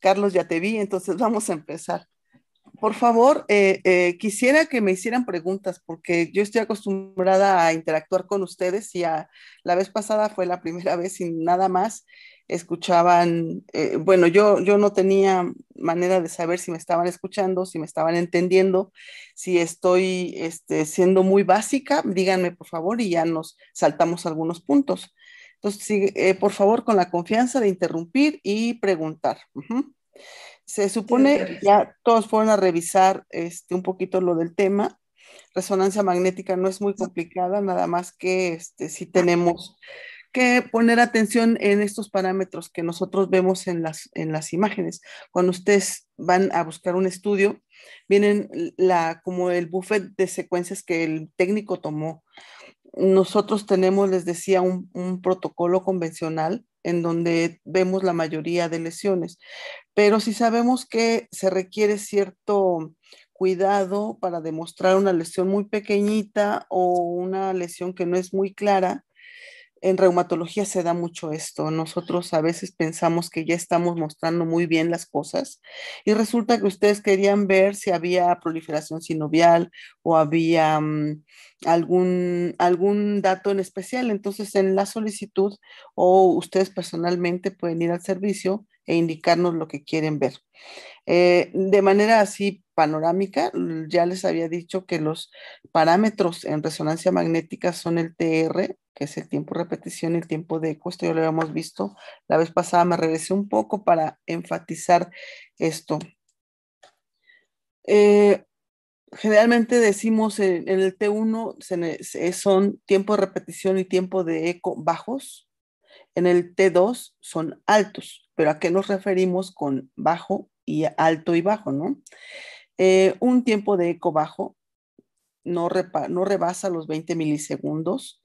Carlos, ya te vi, entonces vamos a empezar. Por favor, eh, eh, quisiera que me hicieran preguntas porque yo estoy acostumbrada a interactuar con ustedes y la vez pasada fue la primera vez y nada más escuchaban, eh, bueno, yo, yo no tenía manera de saber si me estaban escuchando, si me estaban entendiendo, si estoy este, siendo muy básica, díganme por favor y ya nos saltamos algunos puntos. Entonces, eh, por favor, con la confianza de interrumpir y preguntar. Se supone, ya todos fueron a revisar este, un poquito lo del tema. Resonancia magnética no es muy complicada, nada más que este, si tenemos que poner atención en estos parámetros que nosotros vemos en las, en las imágenes. Cuando ustedes van a buscar un estudio, vienen la, como el buffet de secuencias que el técnico tomó nosotros tenemos, les decía, un, protocolo convencional en donde vemos la mayoría de lesiones, pero si sabemos que se requiere cierto cuidado para demostrar una lesión muy pequeñita o una lesión que no es muy clara, en reumatología se da mucho esto. Nosotros a veces pensamos que ya estamos mostrando muy bien las cosas y resulta que ustedes querían ver si había proliferación sinovial o había mm, algún, algún dato en especial. Entonces, en la solicitud o ustedes personalmente pueden ir al servicio e indicarnos lo que quieren ver. Eh, de manera así panorámica, ya les había dicho que los parámetros en resonancia magnética son el TR, que es el tiempo de repetición y el tiempo de eco. Esto ya lo habíamos visto la vez pasada. Me regresé un poco para enfatizar esto. Eh, generalmente decimos en, el T1 son tiempo de repetición y tiempo de eco bajos. En el T2 son altos. Pero ¿a qué nos referimos con bajo y alto y bajo, no? Eh, un tiempo de eco bajo, no, rebasa los 20 milisegundos.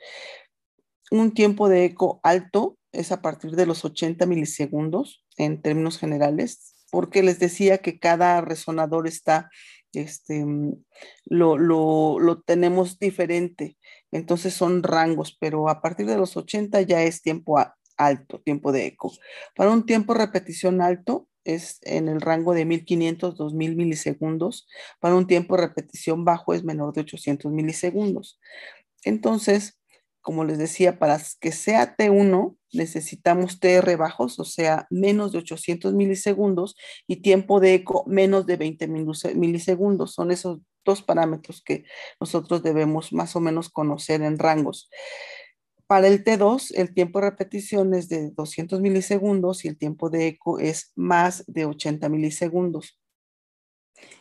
Un tiempo de eco alto es a partir de los 80 milisegundos en términos generales, porque les decía que cada resonador está, este, mm, lo, tenemos diferente. Entonces son rangos, pero a partir de los 80 ya es tiempo alto, tiempo de eco. Para un tiempo repetición alto, es en el rango de 1500-2000 milisegundos. Para un tiempo de repetición bajo es menor de 800 milisegundos. Entonces, como les decía, para que sea T1 necesitamos TR bajos, o sea, menos de 800 milisegundos y tiempo de eco menos de 20 milisegundos. Son esos dos parámetros que nosotros debemos más o menos conocer en rangos. Para el T2, el tiempo de repetición es de 200 milisegundos y el tiempo de eco es más de 80 milisegundos.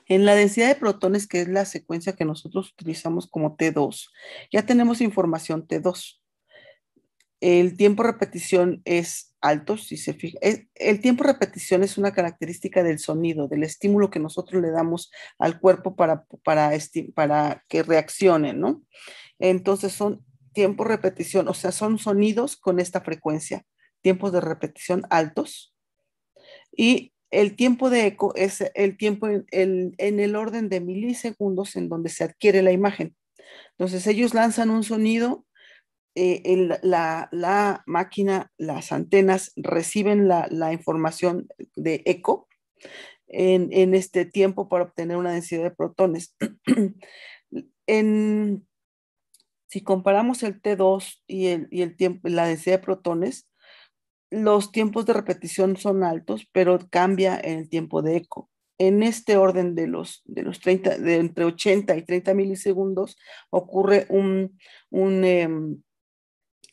En la densidad de protones, que es la secuencia que nosotros utilizamos como T2, ya tenemos información T2. El tiempo de repetición es alto, si se fija. el tiempo de repetición es una característica del sonido, del estímulo que nosotros le damos al cuerpo para, para, para que reaccione, ¿no? Entonces son tiempo repetición, o sea, son sonidos con esta frecuencia, tiempos de repetición altos. Y el tiempo de eco es el tiempo en, el orden de milisegundos en donde se adquiere la imagen. Entonces ellos lanzan un sonido, eh, la, máquina, las antenas reciben la, información de eco en, en, este tiempo para obtener una densidad de protones. en, si comparamos el T2 y el, y tiempo, la densidad de protones, los tiempos de repetición son altos, pero cambia el tiempo de eco. En este orden de los, de los 30, de entre 80 y 30 milisegundos, ocurre un, un em,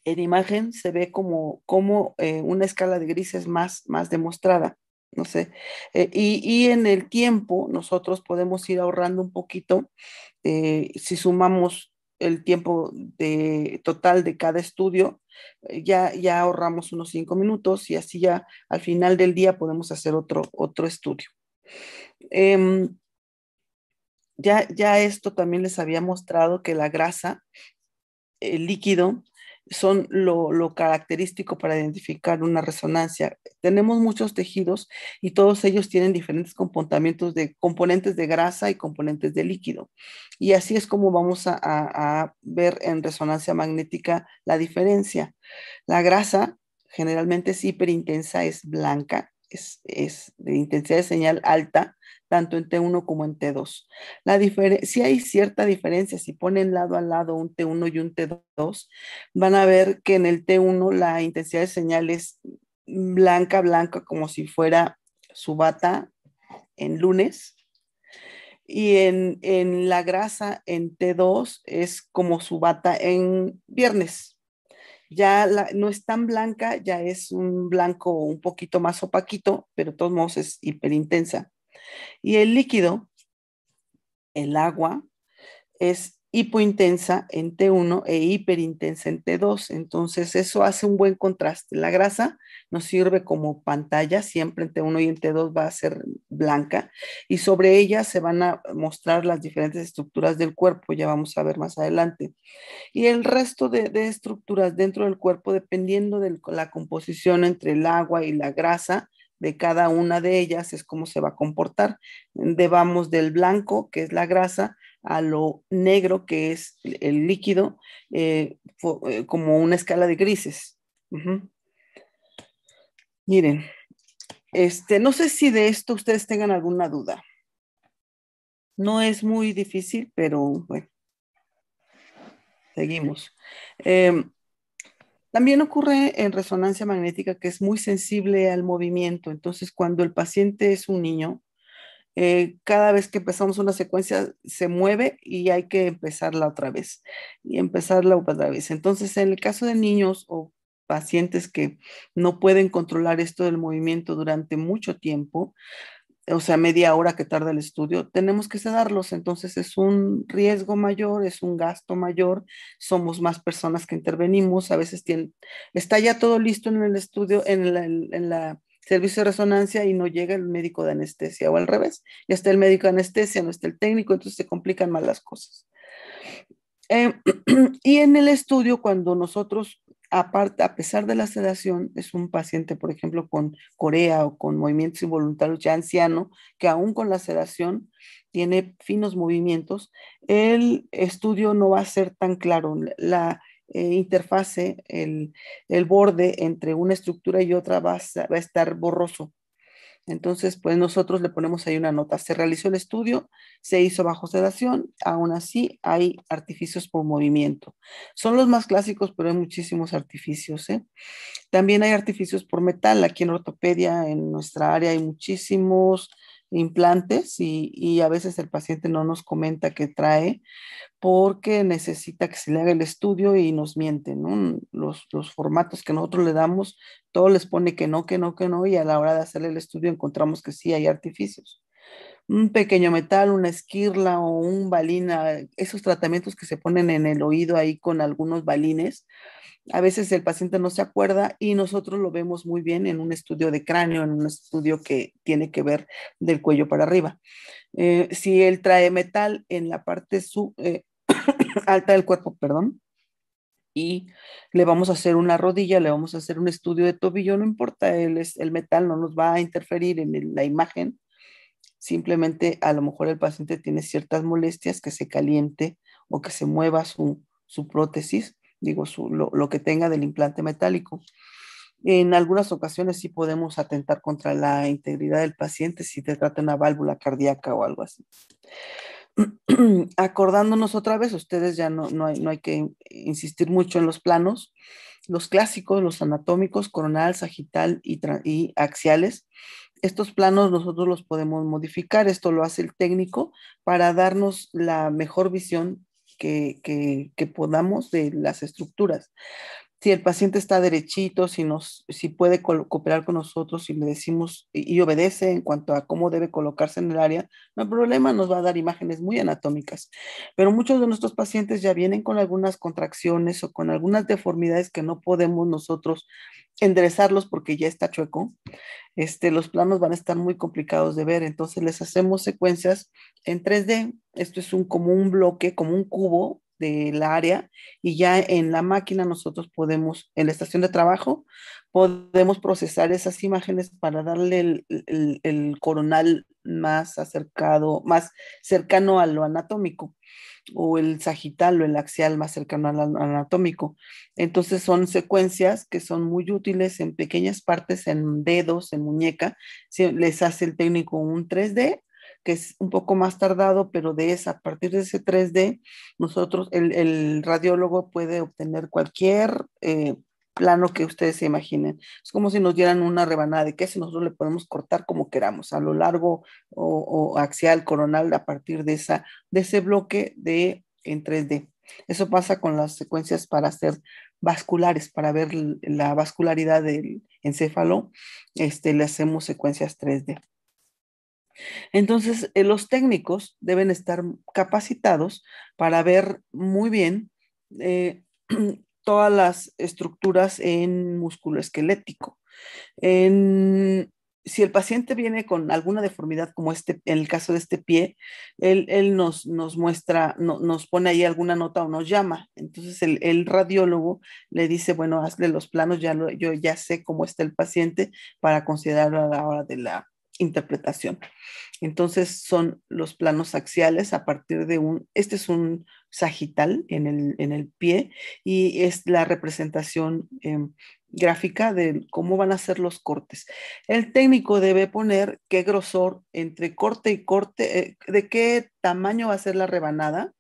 en imagen se ve como, como eh, una escala de grises más, más demostrada. No sé. Eh, y, y, en el tiempo nosotros podemos ir ahorrando un poquito. Eh, si sumamos el tiempo de, total de cada estudio, eh, ya, ya ahorramos unos cinco minutos y así ya al final del día podemos hacer otro, otro estudio. Em, ya, ya esto también les había mostrado que la grasa, el líquido, son lo, característico para identificar una resonancia. Tenemos muchos tejidos y todos ellos tienen diferentes comportamientos de componentes de grasa y componentes de líquido. Y así es como vamos a, a ver en resonancia magnética la diferencia. La grasa generalmente es hiperintensa, es blanca, es, de intensidad de señal alta, tanto en T1 como en T2. La si hay cierta diferencia, si ponen lado a lado un T1 y un T2, van a ver que en el T1 la intensidad de señal es blanca, blanca, como si fuera su bata en lunes. Y en, en la grasa en T2 es como su bata en viernes ya no es tan blanca, ya es un blanco un poquito más opaquito, pero de todos modos es hiperintensa. Y el líquido, el agua, es hipointensa en T1 e hiperintensa en T2. Entonces eso hace un buen contraste. La grasa nos sirve como pantalla, siempre en T1 y en T2 va a ser blanca y sobre ella se van a mostrar las diferentes estructuras del cuerpo, ya vamos a ver más adelante. Y el resto de, estructuras dentro del cuerpo, dependiendo de la composición entre el agua y la grasa, de cada una de ellas es cómo se va a comportar. Debamos del blanco, que es la grasa, a lo negro que es el líquido eh, eh, como una escala de grises. Miren, este, no sé si de esto ustedes tengan alguna duda. No es muy difícil, pero bueno, seguimos. Eh, también ocurre en resonancia magnética que es muy sensible al movimiento. Entonces, cuando el paciente es un niño, eh, cada vez que empezamos una secuencia se mueve y hay que empezarla otra vez y empezarla otra vez. Entonces, en el caso de niños o pacientes que no pueden controlar esto del movimiento durante mucho tiempo, o sea, media hora que tarda el estudio, tenemos que sedarlos. Entonces es un riesgo mayor, es un gasto mayor, somos más personas que intervenimos, a veces está ya todo listo en el estudio, en la servicio de resonancia y no llega el médico de anestesia o al revés. Ya está el médico de anestesia, no está el técnico, entonces se complican más las cosas. Em, y en el estudio, cuando nosotros, aparte, a pesar de la sedación, es un paciente, por ejemplo, con corea o con movimientos involuntarios ya anciano, que aún con la sedación tiene finos movimientos, el estudio no va a ser tan claro. La, eh, interfase, el, borde entre una estructura y otra va a, estar borroso. Entonces, pues nosotros le ponemos ahí una nota. Se realizó el estudio, se hizo bajo sedación, aún así hay artificios por movimiento. Son los más clásicos, pero hay muchísimos artificios. ¿eh? También hay artificios por metal. Aquí en ortopedia, en nuestra área, hay muchísimos implantes y, a veces el paciente no nos comenta que trae porque necesita que se le haga el estudio y nos mienten, mm, Los, formatos que nosotros le damos, todo les pone que no, que no, que no, y a la hora de hacer el estudio encontramos que sí hay artificios. Un pequeño metal, una esquirla o un balina esos tratamientos que se ponen en el oído ahí con algunos balines, a veces el paciente no se acuerda y nosotros lo vemos muy bien en un estudio de cráneo, en un estudio que tiene que ver del cuello para arriba. Eh, si él trae metal en la parte eh, alta del cuerpo, perdón, y le vamos a hacer una rodilla, le vamos a hacer un estudio de tobillo, no importa, el, el metal no nos va a interferir en la imagen, simplemente a lo mejor el paciente tiene ciertas molestias, que se caliente o que se mueva su prótesis, digo, lo, que tenga del implante metálico. En algunas ocasiones sí podemos atentar contra la integridad del paciente si te trata una válvula cardíaca o algo así. Acordándonos otra vez, ustedes ya no, no, hay, que insistir mucho en los planos, los clásicos, los anatómicos, coronal, sagital y, y axiales, estos planos nosotros los podemos modificar, esto lo hace el técnico para darnos la mejor visión que, podamos de las estructuras si el paciente está derechito, si, nos, si puede cooperar con nosotros, si me decimos y, obedece en cuanto a cómo debe colocarse en el área, no hay problema, nos va a dar imágenes muy anatómicas. Pero muchos de nuestros pacientes ya vienen con algunas contracciones o con algunas deformidades que no podemos nosotros enderezarlos porque ya está chueco. Este, los planos van a estar muy complicados de ver, entonces les hacemos secuencias en 3D. Esto es un, como un bloque, como un cubo del área y ya en la máquina nosotros podemos, en la estación de trabajo, podemos procesar esas imágenes para darle el, coronal más acercado, más cercano a lo anatómico o el sagital o el axial más cercano al anatómico. Entonces son secuencias que son muy útiles en pequeñas partes, en dedos, en muñeca. les hace el técnico un 3D que es un poco más tardado, pero de esa, a partir de ese 3D, nosotros, el, radiólogo puede obtener cualquier eh, plano que ustedes se imaginen. Es como si nos dieran una rebanada de queso, nosotros le podemos cortar como queramos, a lo largo o, o axial, coronal, a partir de, esa, de ese bloque de, en 3D. Eso pasa con las secuencias para hacer vasculares, para ver la vascularidad del encéfalo, este, le hacemos secuencias 3D. Entonces, eh, los técnicos deben estar capacitados para ver muy bien eh, todas las estructuras en músculo esquelético. si el paciente viene con alguna deformidad, como este, en el caso de este pie, él, nos, nos, muestra, nos pone ahí alguna nota o nos llama. Entonces el, radiólogo le dice, bueno, hazle los planos, ya yo ya sé cómo está el paciente para considerarlo a la hora de la, interpretación. Entonces son los planos axiales a partir de un, este es un sagital en el, en el pie y es la representación em, gráfica de cómo van a ser los cortes. El técnico debe poner qué grosor entre corte y corte, eh, de qué tamaño va a ser la rebanada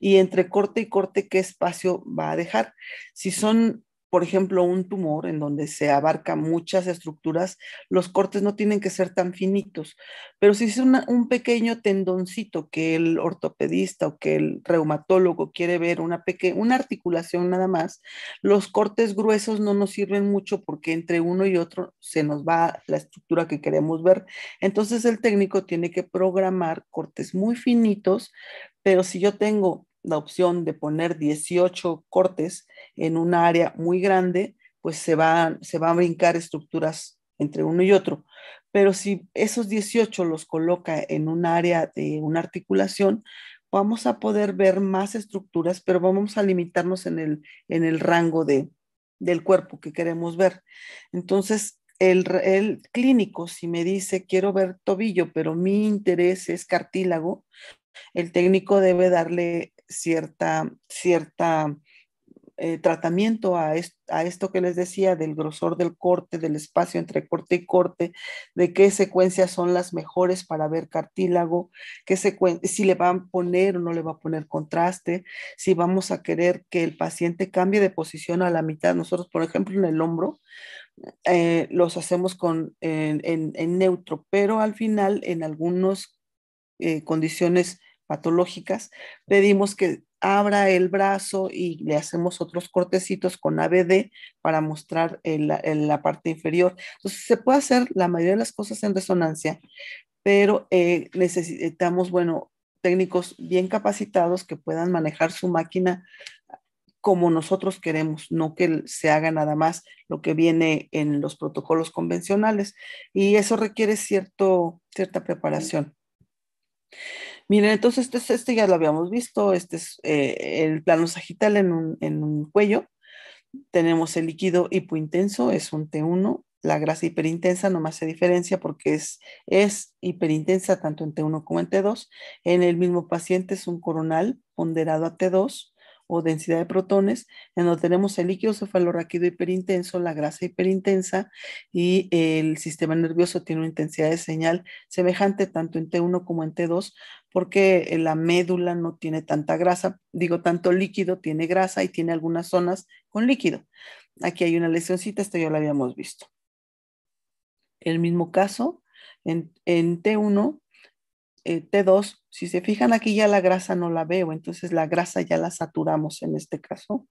y entre corte y corte qué espacio va a dejar. Si son por ejemplo, un tumor en donde se abarca muchas estructuras, los cortes no tienen que ser tan finitos, pero si es un pequeño tendoncito que el ortopedista o que el reumatólogo quiere ver, una, peque una articulación nada más, los cortes gruesos no nos sirven mucho porque entre uno y otro se nos va la estructura que queremos ver. Entonces el técnico tiene que programar cortes muy finitos, pero si yo tengo la opción de poner 18 cortes en un área muy grande, pues se van, se a brincar estructuras entre uno y otro. Pero si esos 18 los coloca en un área de una articulación, vamos a poder ver más estructuras, pero vamos a limitarnos en el, en el rango de, del cuerpo que queremos ver. Entonces, el, el, clínico, si me dice, quiero ver tobillo, pero mi interés es cartílago, el técnico debe darle cierta, cierta eh, tratamiento a, esto que les decía del grosor del corte, del espacio entre corte y corte, de qué secuencias son las mejores para ver cartílago, qué si le van a poner o no le va a poner contraste, si vamos a querer que el paciente cambie de posición a la mitad. Nosotros, por ejemplo, en el hombro, eh, los hacemos con, en, neutro, pero al final en algunas eh, condiciones patológicas, pedimos que abra el brazo y le hacemos otros cortecitos con ABD para mostrar la parte inferior. Entonces, se puede hacer la mayoría de las cosas en resonancia, pero eh, necesitamos, bueno, técnicos bien capacitados que puedan manejar su máquina como nosotros queremos, no que se haga nada más lo que viene en los protocolos convencionales. Y eso requiere cierto, cierta preparación. Miren, entonces este, este, este, ya lo habíamos visto, este es eh, el plano sagital en un, cuello. Tenemos el líquido hipointenso, es un T1, la grasa hiperintensa no nomás se diferencia porque es, es hiperintensa tanto en T1 como en T2. En el mismo paciente es un coronal ponderado a T2 o densidad de protones, en donde tenemos el líquido cefalorraquídeo hiperintenso, la grasa hiperintensa y el sistema nervioso tiene una intensidad de señal semejante tanto en T1 como en T2, porque la médula no tiene tanta grasa, digo, tanto líquido tiene grasa y tiene algunas zonas con líquido. Aquí hay una lesioncita, esto ya lo habíamos visto. El mismo caso en, en T1 eh, T2, si se fijan aquí ya la grasa no la veo, entonces la grasa ya la saturamos en este caso.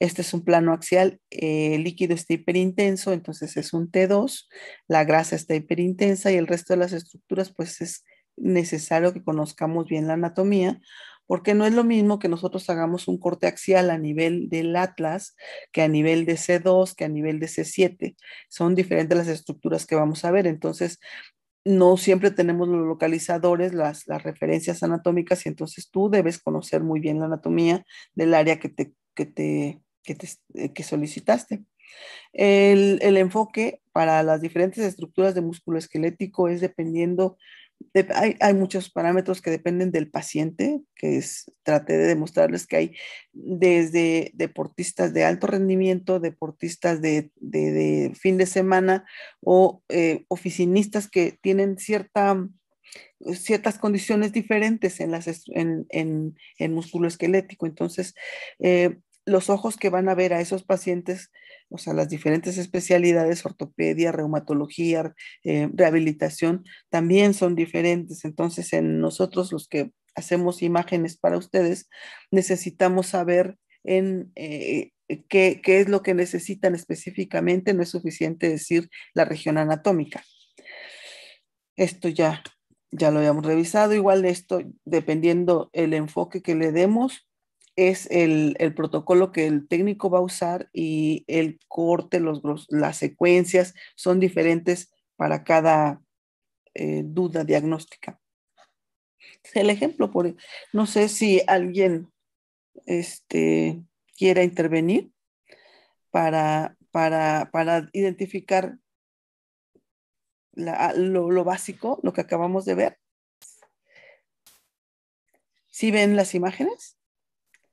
Este es un plano axial, eh, el líquido está hiperintenso, entonces es un T2, la grasa está hiperintensa y el resto de las estructuras pues es necesario que conozcamos bien la anatomía porque no es lo mismo que nosotros hagamos un corte axial a nivel del atlas que a nivel de C2, que a nivel de C7. Son diferentes las estructuras que vamos a ver. Entonces, no siempre tenemos los localizadores, las, referencias anatómicas, y entonces tú debes conocer muy bien la anatomía del área que, te, que, te, que, eh, solicitaste. El, el, enfoque para las diferentes estructuras de músculo esquelético es dependiendo hay, muchos parámetros que dependen del paciente, que es, traté de demostrarles que hay desde deportistas de alto rendimiento, deportistas de, fin de semana o eh, oficinistas que tienen cierta ciertas condiciones diferentes en, el músculo esquelético. Entonces, eh, los ojos que van a ver a esos pacientes o sea, las diferentes especialidades, ortopedia, reumatología, eh, rehabilitación, también son diferentes. Entonces, en nosotros los que hacemos imágenes para ustedes, necesitamos saber en eh, eh, qué, es lo que necesitan específicamente. No es suficiente decir la región anatómica. Esto ya ya lo habíamos revisado. Igual esto, dependiendo el enfoque que le demos, es el, protocolo que el técnico va a usar y el corte, las secuencias son diferentes para cada eh, duda diagnóstica. El ejemplo, por, e, no sé si alguien este, quiera intervenir para, identificar lo, lo básico, lo que acabamos de ver. ¿Sí ven las imágenes?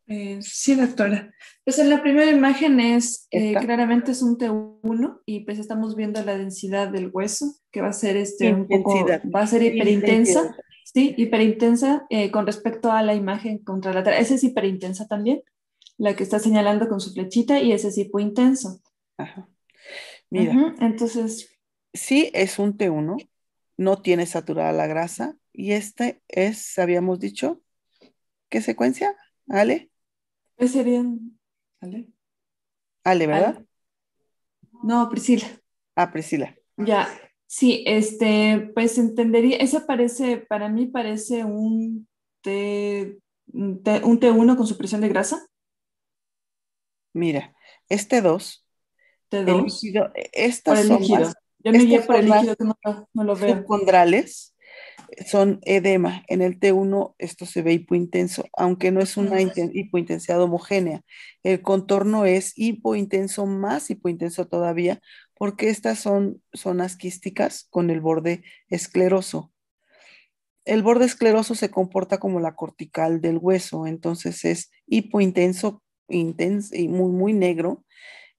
Eh, sí, doctora. Pues en la primera imagen es, eh, claramente es un T1 y pues estamos viendo la densidad del hueso, que va a ser este un poco, va a ser hiperintensa, sí, hiperintensa eh, con respecto a la imagen contralateral. Esa es hiperintensa también, la que está señalando con su flechita y ese es hipointenso. Ajá. Mira. entonces. Sí, es un T1, no tiene saturada la grasa y este es, habíamos dicho, ¿qué secuencia? Ale serían? Ale. Ale, ¿verdad? No, Priscila. Ah, Priscila. Ya, sí, este, pues entendería, ese parece, para mí parece un T, un, T, 1 con supresión de grasa. Mira, este 2. T2. El e, estas son Yo me guía por el líquido no, lo veo son edema. En el T1 esto se ve hipointenso, aunque no es una hipointensidad homogénea. El contorno es hipointenso más hipointenso todavía, porque estas son zonas quísticas con el borde escleroso. El borde escleroso se comporta como la cortical del hueso, entonces es hipointenso intenso, y muy, muy negro.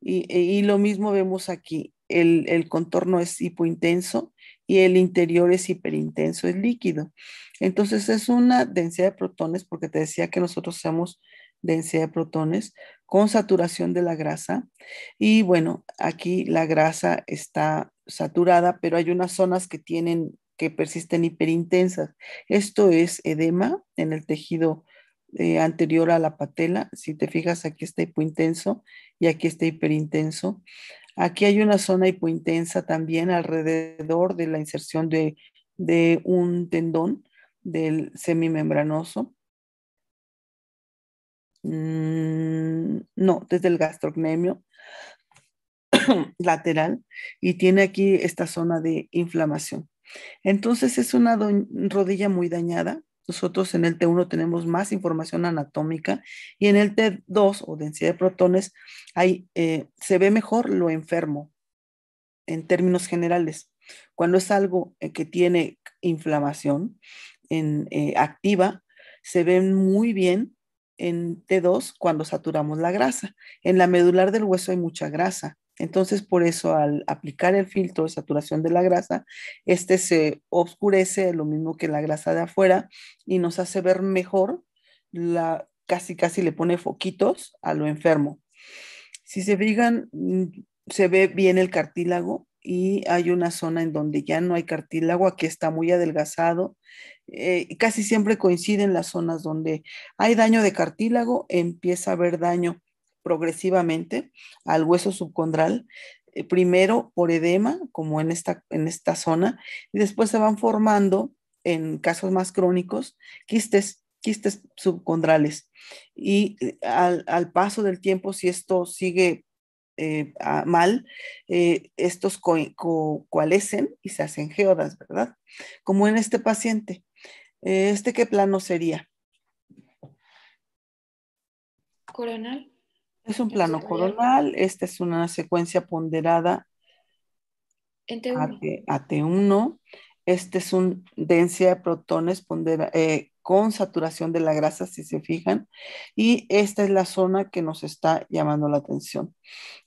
Y, lo mismo vemos aquí, el, el contorno es hipointenso y el interior es hiperintenso, es líquido. Entonces es una densidad de protones, porque te decía que nosotros somos densidad de protones con saturación de la grasa. Y bueno, aquí la grasa está saturada, pero hay unas zonas que tienen que persisten hiperintensas. Esto es edema en el tejido eh, anterior a la patela. Si te fijas, aquí está hipointenso y aquí está hiperintenso. Aquí hay una zona hipointensa también alrededor de la inserción de, un tendón del semimembranoso. Mm, no, desde el gastrocnemio lateral y tiene aquí esta zona de inflamación. Entonces es una rodilla muy dañada nosotros en el T1 tenemos más información anatómica y en el T2 o densidad de protones hay, eh, se ve mejor lo enfermo en términos generales. Cuando es algo eh, que tiene inflamación en, eh, activa, se ve muy bien en T2 cuando saturamos la grasa. En la medular del hueso hay mucha grasa. Entonces, por eso al aplicar el filtro de saturación de la grasa, este se oscurece lo mismo que la grasa de afuera y nos hace ver mejor, la, casi casi le pone foquitos a lo enfermo. Si se fijan, mm, se ve bien el cartílago y hay una zona en donde ya no hay cartílago, aquí está muy adelgazado. Eh, casi siempre coinciden las zonas donde hay daño de cartílago, empieza a haber daño progresivamente al hueso subcondral, eh, primero por edema, como en esta, en esta zona, y después se van formando, en casos más crónicos, quistes quistes subcondrales. Y eh, al, paso del tiempo, si esto sigue eh, mal, estos co coalescen y se hacen geodas, ¿verdad? Como en este paciente. ¿Este qué plano sería? Coronal. Es un plano coronal, esta es una secuencia ponderada AT, 1 Este es un densidad de protones eh, con saturación de la grasa, si se fijan. Y esta es la zona que nos está llamando la atención.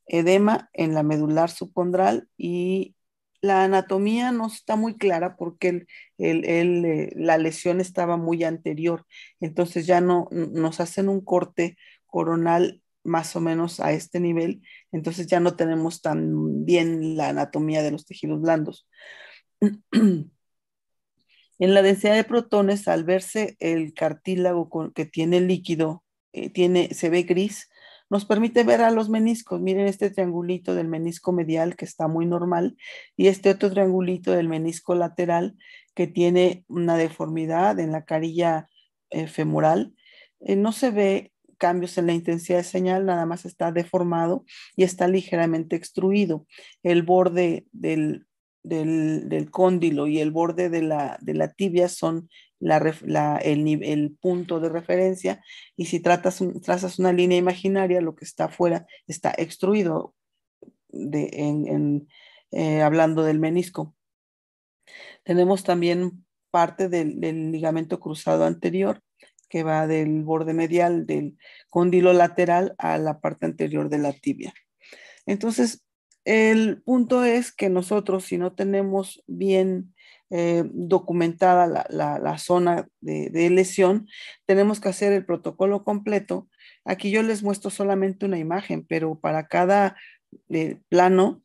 Edema en la medular subcondral y la anatomía no está muy clara porque eh, la lesión estaba muy anterior. Entonces ya no nos hacen un corte coronal más o menos a este nivel, entonces ya no tenemos tan bien la anatomía de los tejidos blandos. En la densidad de protones, al verse el cartílago que tiene líquido, eh, tiene, se ve gris, nos permite ver a los meniscos. Miren este triangulito del menisco medial que está muy normal y este otro triangulito del menisco lateral que tiene una deformidad en la carilla eh, femoral. Eh, no se ve cambios en la intensidad de señal, nada más está deformado y está ligeramente extruido. El borde del, del, cóndilo y el borde de la, de la tibia son el, punto de referencia y si tratas trazas una línea imaginaria, lo que está afuera está extruido de, en, eh, hablando del menisco. Tenemos también parte del ligamento cruzado anterior que va del borde medial del cóndilo lateral a la parte anterior de la tibia. Entonces, el punto es que nosotros, si no tenemos bien eh, documentada la, zona de, lesión, tenemos que hacer el protocolo completo. Aquí yo les muestro solamente una imagen, pero para cada eh, plano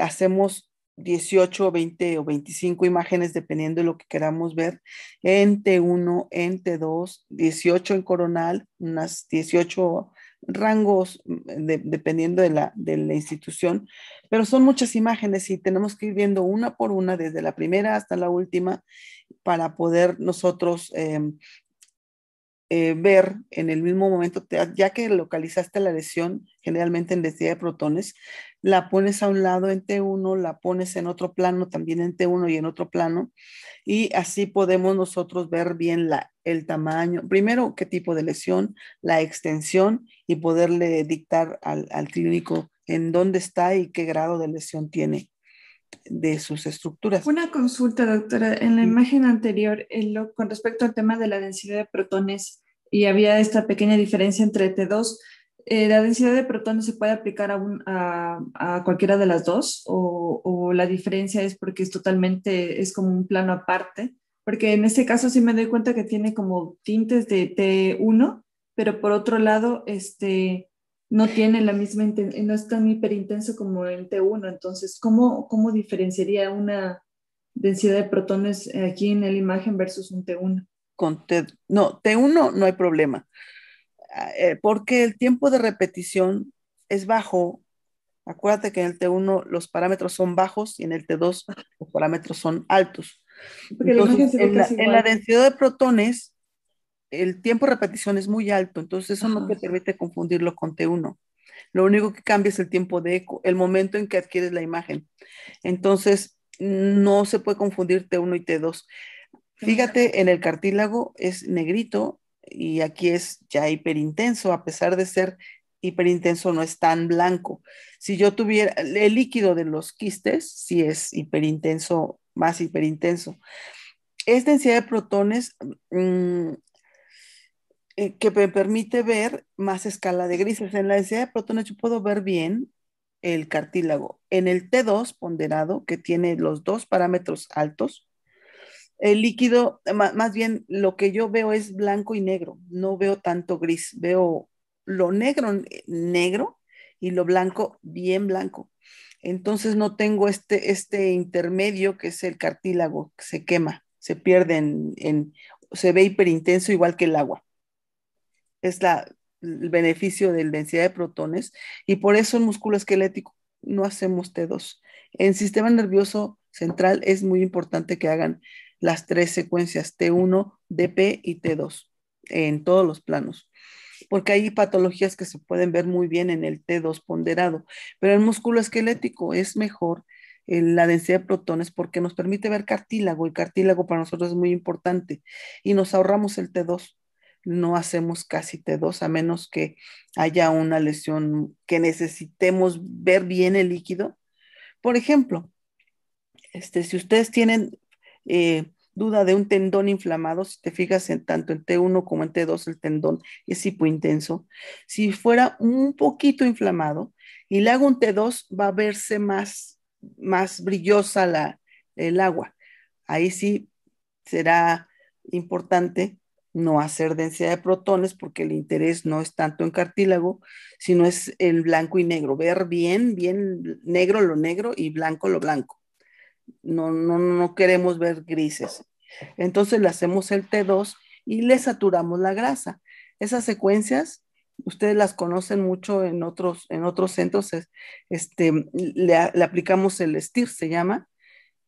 hacemos 18, 20 o 25 imágenes, dependiendo de lo que queramos ver, en T1, en T2, 18 en coronal, unas 18 rangos, mm, dependiendo de la, de la institución, pero son muchas imágenes y tenemos que ir viendo una por una, desde la primera hasta la última, para poder nosotros em, eh, ver en el mismo momento, ya que localizaste la lesión, generalmente en densidad de protones, la pones a un lado en T1, la pones en otro plano, también en T1 y en otro plano, y así podemos nosotros ver bien la, el tamaño, primero qué tipo de lesión, la extensión y poderle dictar al, al clínico en dónde está y qué grado de lesión tiene de sus estructuras. Una consulta, doctora. En la imagen anterior, con respecto al tema de la densidad de protones, y había esta pequeña diferencia entre T2, eh, ¿la densidad de protones se puede aplicar a, cualquiera de las dos o, la diferencia es porque es totalmente, es como un plano aparte? Porque en este caso sí me doy cuenta que tiene como tintes de T1, pero por otro lado, este, no tiene la misma, no es tan hiperintenso como el T1. Entonces, ¿cómo, cómo diferenciaría una densidad de protones aquí en la imagen versus un T1? Con no, T1 no hay problema. Eh, porque el tiempo de repetición es bajo. Acuérdate que en el T1 los parámetros son bajos y en el T2 los parámetros son altos. en, la, densidad de protones, el tiempo de repetición es muy alto, entonces eso no te permite confundirlo con T1. Lo único que cambia es el tiempo de eco, el momento en que adquieres la imagen. Entonces, no se puede confundir T1 y T2. Fíjate, en el cartílago es negrito y aquí es ya hiperintenso, a pesar de ser hiperintenso no es tan blanco. Si yo tuviera el líquido de los quistes, si es hiperintenso, más hiperintenso. Es densidad de protones mm, eh, que me permite ver más escala de grises. En la densidad de protones yo puedo ver bien el cartílago. En el T2 ponderado, que tiene los dos parámetros altos, el líquido, más bien lo que yo veo es blanco y negro, no veo tanto gris, veo lo negro, eh, negro y lo blanco, bien blanco. Entonces no tengo este, este intermedio que es el cartílago, que se quema, se pierde en, se ve hiperintenso igual que el agua. Es la, el beneficio de la densidad de protones y por eso el músculo esquelético no hacemos T2. En sistema nervioso central es muy importante que hagan las tres secuencias T1, DP y T2 en todos los planos, porque hay patologías que se pueden ver muy bien en el T2 ponderado, pero el músculo esquelético es mejor en la densidad de protones porque nos permite ver cartílago El cartílago para nosotros es muy importante y nos ahorramos el T2 no hacemos casi T2 a menos que haya una lesión que necesitemos ver bien el líquido. Por ejemplo, este, si ustedes tienen eh, duda de un tendón inflamado, si te fijas en tanto en T1 como en T2, el tendón es hipointenso. Si fuera un poquito inflamado y le hago un T2, va a verse más, más brillosa la, el agua. Ahí sí será importante no hacer densidad de protones porque el interés no es tanto en cartílago, sino es el blanco y negro, ver bien, bien negro lo negro y blanco lo blanco no, no, no queremos ver grises. Entonces le hacemos el T2 y le saturamos la grasa. Esas secuencias, ustedes las conocen mucho en otros, en otros centros, este, le, aplicamos el STIR, se llama,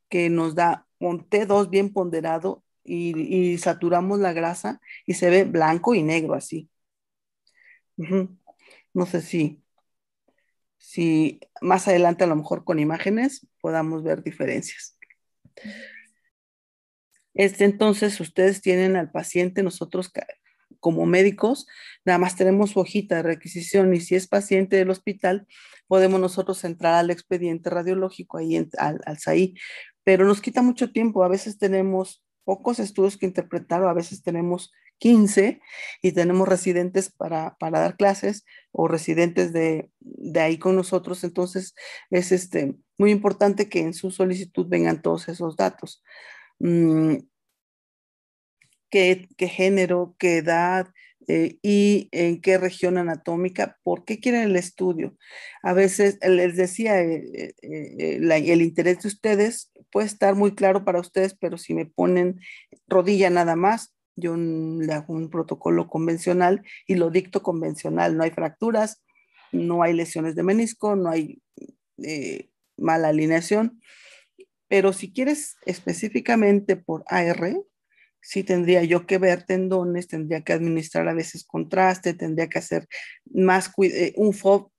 que nos da un T2 bien ponderado y, saturamos la grasa y se ve blanco y negro así. No sé si, si más adelante a lo mejor con imágenes podamos ver diferencias. Este, entonces, ustedes tienen al paciente, nosotros como médicos, nada más tenemos su hojita de requisición y si es paciente del hospital, podemos nosotros entrar al expediente radiológico, ahí al, al SAI, pero nos quita mucho tiempo. A veces tenemos pocos estudios que interpretar o a veces tenemos 15 y tenemos residentes para, dar clases o residentes de, ahí con nosotros. Entonces, es este, muy importante que en su solicitud vengan todos esos datos. Mm, ¿qué, género, qué edad eh, y en qué región anatómica? ¿Por qué quieren el estudio? A veces, les decía, eh, eh, el interés de ustedes puede estar muy claro para ustedes, pero si me ponen rodilla nada más, yo le hago un protocolo convencional y lo dicto convencional. No hay fracturas, no hay lesiones de menisco, no hay eh, mala alineación. Pero si quieres específicamente por AR, sí tendría yo que ver tendones, tendría que administrar a veces contraste, tendría que hacer más eh, un FOB,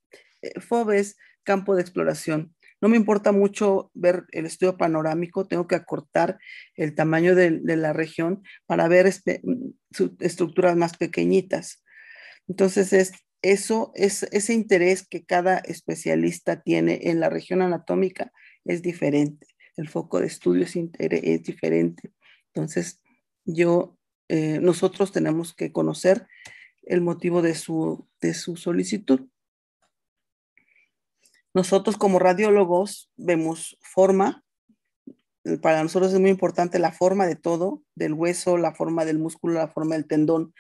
eh, FOBES, campo de exploración. No me importa mucho ver el estudio panorámico, tengo que acortar el tamaño de, la región para ver estructuras más pequeñitas. Entonces, es, eso, es, ese interés que cada especialista tiene en la región anatómica es diferente. El foco de estudio es, diferente. Entonces, yo, eh, nosotros tenemos que conocer el motivo de su solicitud. Nosotros como radiólogos vemos forma, para nosotros es muy importante la forma de todo, del hueso, la forma del músculo, la forma del tendón.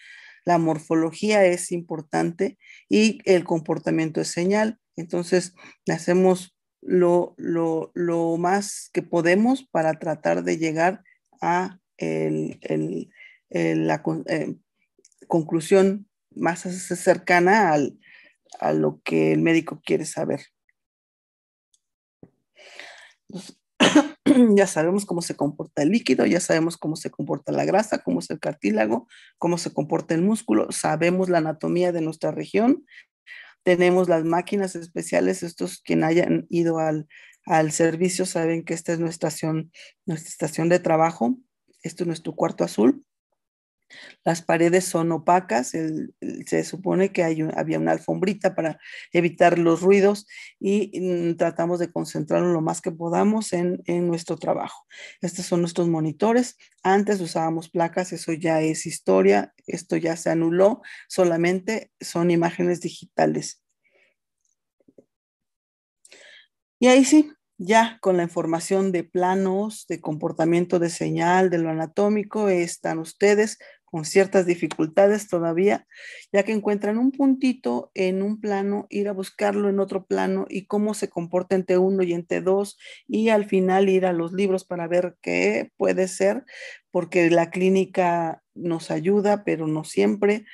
La morfología es importante y el comportamiento es señal. Entonces, hacemos lo, lo, más que podemos para tratar de llegar a la eh, conclusión más cercana a lo que el médico quiere saber. ya sabemos cómo se comporta el líquido, ya sabemos cómo se comporta la grasa, cómo es el cartílago, cómo se comporta el músculo, sabemos la anatomía de nuestra región, tenemos las máquinas especiales, estos quien hayan ido al, al servicio saben que esta es nuestra estación, nuestra estación de trabajo, esto es nuestro cuarto azul, las paredes son opacas, se supone que había una alfombrita para evitar los ruidos y mm, tratamos de concentrarnos lo más que podamos en, nuestro trabajo. Estos son nuestros monitores. Antes usábamos placas, eso ya es historia, esto ya se anuló, solamente son imágenes digitales. Y ahí sí, ya con la información de planos, de comportamiento de señal, de lo anatómico, están ustedes con ciertas dificultades todavía, ya que encuentran un puntito en un plano, ir a buscarlo en otro plano y cómo se comporta entre uno y entre dos y al final ir a los libros para ver qué puede ser, porque la clínica nos ayuda, pero no siempre.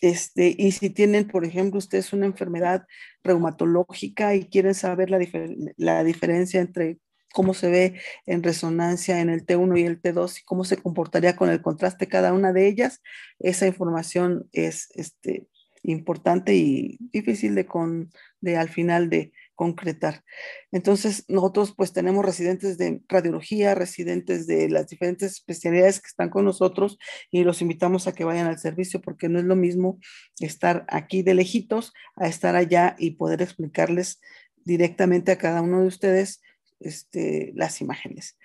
Este, y si tienen, por ejemplo, ustedes una enfermedad reumatológica y quieren saber la, la diferencia entre cómo se ve en resonancia en el T1 y el T2 y cómo se comportaría con el contraste cada una de ellas, esa información es este, importante y difícil de, con, de al final de, concretar. Entonces, nosotros pues tenemos residentes de radiología, residentes de las diferentes especialidades que están con nosotros y los invitamos a que vayan al servicio porque no es lo mismo estar aquí de lejitos a estar allá y poder explicarles directamente a cada uno de ustedes este, las imágenes.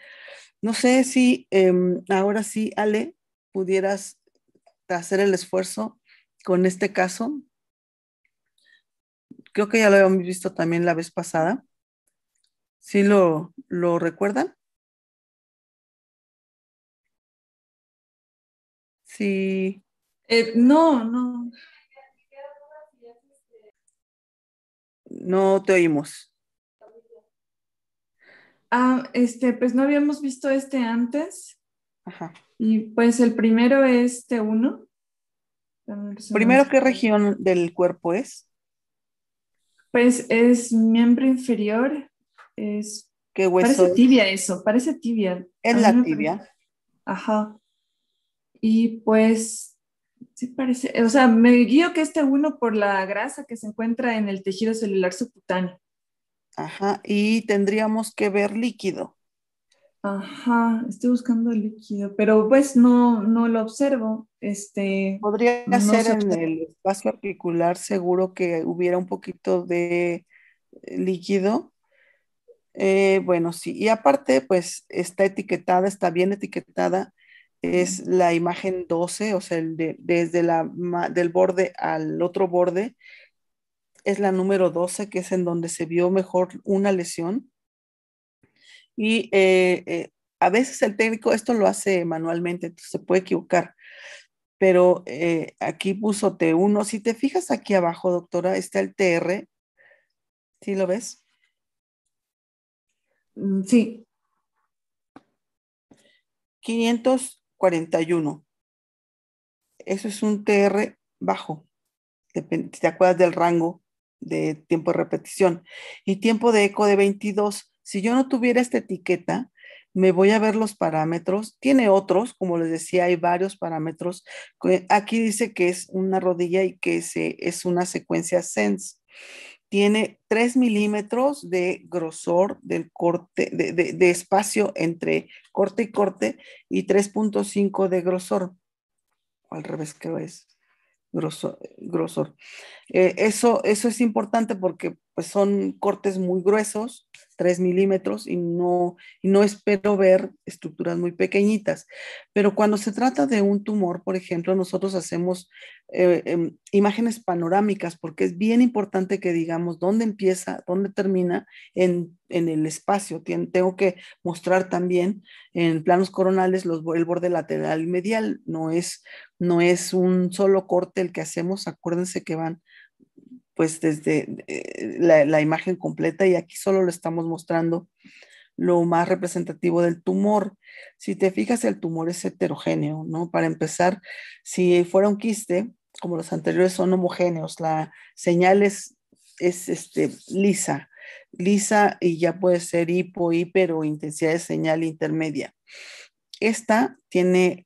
No sé si em, ahora sí, Ale, pudieras hacer el esfuerzo con este caso creo que ya lo habíamos visto también la vez pasada. ¿Sí lo, recuerdan? Sí. Eh, no, no. No te oímos. Ah, este, pues no habíamos visto este antes. Ajá. Y pues el primero es T1. Primero, ¿qué región del cuerpo es? Pues es miembro inferior, es... ¿Qué Parece tibia eso, parece tibia. Es la tibia. ajá. Y pues, sí parece, o sea, me guío que este uno por la grasa que se encuentra en el tejido celular subcutáneo. Ajá, y tendríamos que ver líquido. Ajá, estoy buscando el líquido, pero pues no, lo observo. Este, Podría ser en el espacio articular seguro que hubiera un poquito de eh, líquido. Eh, bueno, sí, y aparte, pues está etiquetada, está bien etiquetada, es la imagen 12, o sea, desde la, del borde al otro borde, es la número 12, que es en donde se vio mejor una lesión y eh, eh, a veces el técnico esto lo hace manualmente, entonces se puede equivocar. Pero eh, aquí puso T1. Si te fijas aquí abajo, doctora, está el TR. ¿Sí lo ves? Mm, sí. 541. Eso es un TR bajo. ¿Te acuerdas del rango de tiempo de repetición? Y tiempo de eco de 22 si yo no tuviera esta etiqueta, me voy a ver los parámetros. Tiene otros, como les decía, hay varios parámetros. Eh, aquí dice que es una rodilla y que es una secuencia SENS. Tiene 3 milímetros de grosor del corte, de, espacio entre corte y corte y 3.5 de grosor. Al revés, creo es grosor. grosor. Eh, eso, eso es importante porque pues, son cortes muy gruesos 3 milímetros y no, no espero ver estructuras muy pequeñitas. Pero cuando se trata de un tumor, por ejemplo, nosotros hacemos eh, em, imágenes panorámicas porque es bien importante que digamos dónde empieza, dónde termina en, el espacio. tengo que mostrar también en planos coronales los, el borde lateral y medial. No es, no es un solo corte el que hacemos, acuérdense que van pues desde eh, la, imagen completa y aquí solo lo estamos mostrando lo más representativo del tumor. Si te fijas, el tumor es heterogéneo, ¿no? Para empezar, si fuera un quiste, como los anteriores son homogéneos, la señal es, este, lisa, lisa y ya puede ser hipo, hiper o intensidad de señal intermedia. Esta tiene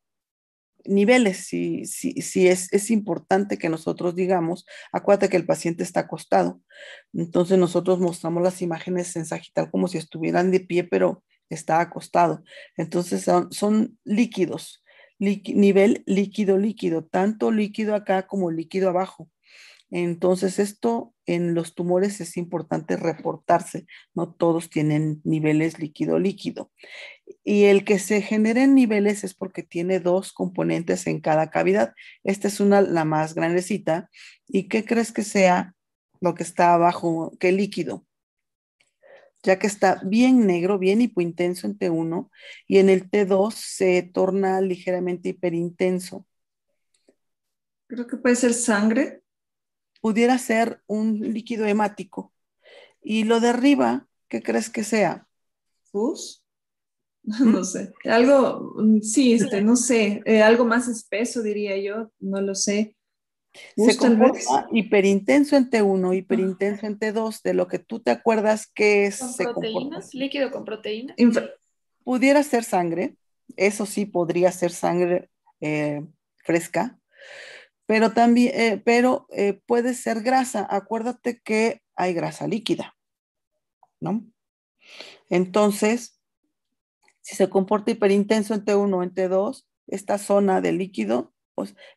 niveles, si, si, es, es, importante que nosotros digamos, acuérdate que el paciente está acostado, entonces nosotros mostramos las imágenes en sagital como si estuvieran de pie, pero está acostado. Entonces son, son líquidos, nivel líquido, líquido, tanto líquido acá como líquido abajo. Entonces esto en los tumores es importante reportarse, no todos tienen niveles líquido-líquido. Y el que se generen niveles es porque tiene dos componentes en cada cavidad. Esta es una, la más grandecita. ¿Y qué crees que sea lo que está abajo? ¿Qué líquido? ya que está bien negro, bien hipointenso en T1 y en el T2 se torna ligeramente hiperintenso. Creo que puede ser sangre pudiera ser un líquido hemático. Y lo de arriba, ¿qué crees que sea? ¿Pus? ¿Mm? No sé, algo, mm, sí, este, no sé, eh, algo más espeso diría yo, no lo sé. Se comporta hiperintenso en T1, hiperintenso en T2, de lo que tú te acuerdas que es. ¿Con proteínas? ¿Líquido con proteínas? Pudiera ser sangre, eso sí podría ser sangre eh, fresca, pero también, eh, pero eh, puede ser grasa. Acuérdate que hay grasa líquida, ¿no? Entonces, si se comporta hiperintenso en T1 en T2, esta zona de líquido,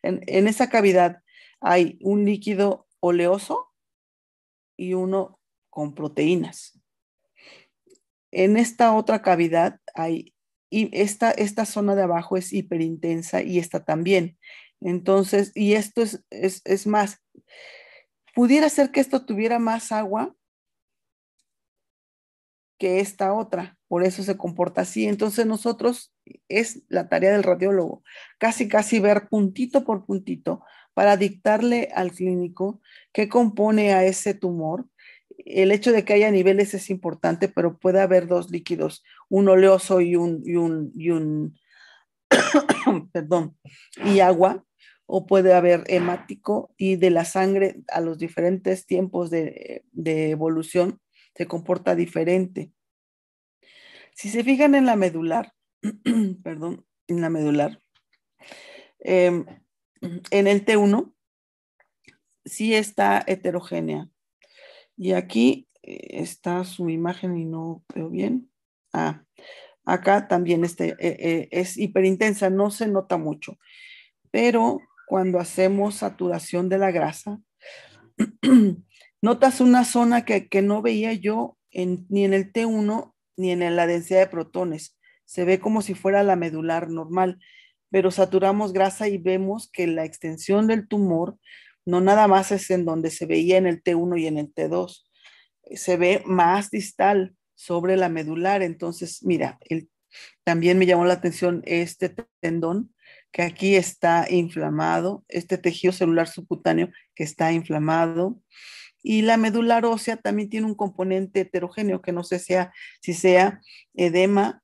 en, esa cavidad hay un líquido oleoso y uno con proteínas. En esta otra cavidad hay, y esta, esta zona de abajo es hiperintensa y esta también. Entonces, y esto es, más, pudiera ser que esto tuviera más agua que esta otra, por eso se comporta así. Entonces nosotros es la tarea del radiólogo, casi casi ver puntito por puntito para dictarle al clínico qué compone a ese tumor. El hecho de que haya niveles es importante, pero puede haber dos líquidos, un oleoso y un, y un perdón, y agua o puede haber hemático y de la sangre a los diferentes tiempos de, evolución se comporta diferente. Si se fijan en la medular, perdón, en la medular, em, en el T1 sí está heterogénea. Y aquí eh, está su imagen y no veo bien. Ah, acá también este, eh, eh, es hiperintensa, no se nota mucho, pero cuando hacemos saturación de la grasa, notas una zona que, no veía yo ni en el T1 ni en la densidad de protones. Se ve como si fuera la medular normal, pero saturamos grasa y vemos que la extensión del tumor no nada más es en donde se veía en el T1 y en el T2, se ve más distal sobre la medular. Entonces, mira, también me llamó la atención este tendón que aquí está inflamado, este tejido celular subcutáneo que está inflamado. Y la medular ósea también tiene un componente heterogéneo, que no sé sea, si sea edema